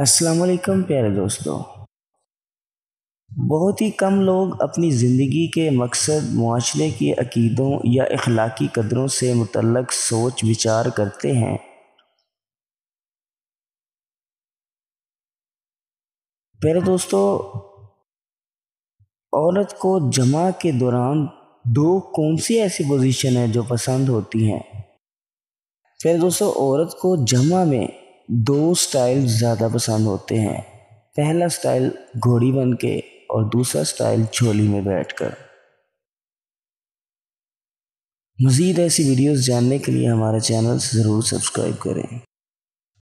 अस्सलाम वालेकुम प्यारे दोस्तों बहुत ही कम लोग अपनी ज़िंदगी के मकसद माशरे के अकीदों या अखलाकी कदरों से मुतलक सोच विचार करते हैं प्यारे दोस्तों औरत को जमा के दौरान दो कौन सी ऐसी पोजीशन है जो पसंद होती हैं फिर दोस्तों औरत को जमा में दो स्टाइल ज़्यादा पसंद होते हैं पहला स्टाइल घोड़ी बन के और दूसरा स्टाइल झोली में बैठकर मज़ीद ऐसी वीडियोस जानने के लिए हमारा चैनल ज़रूर सब्सक्राइब करें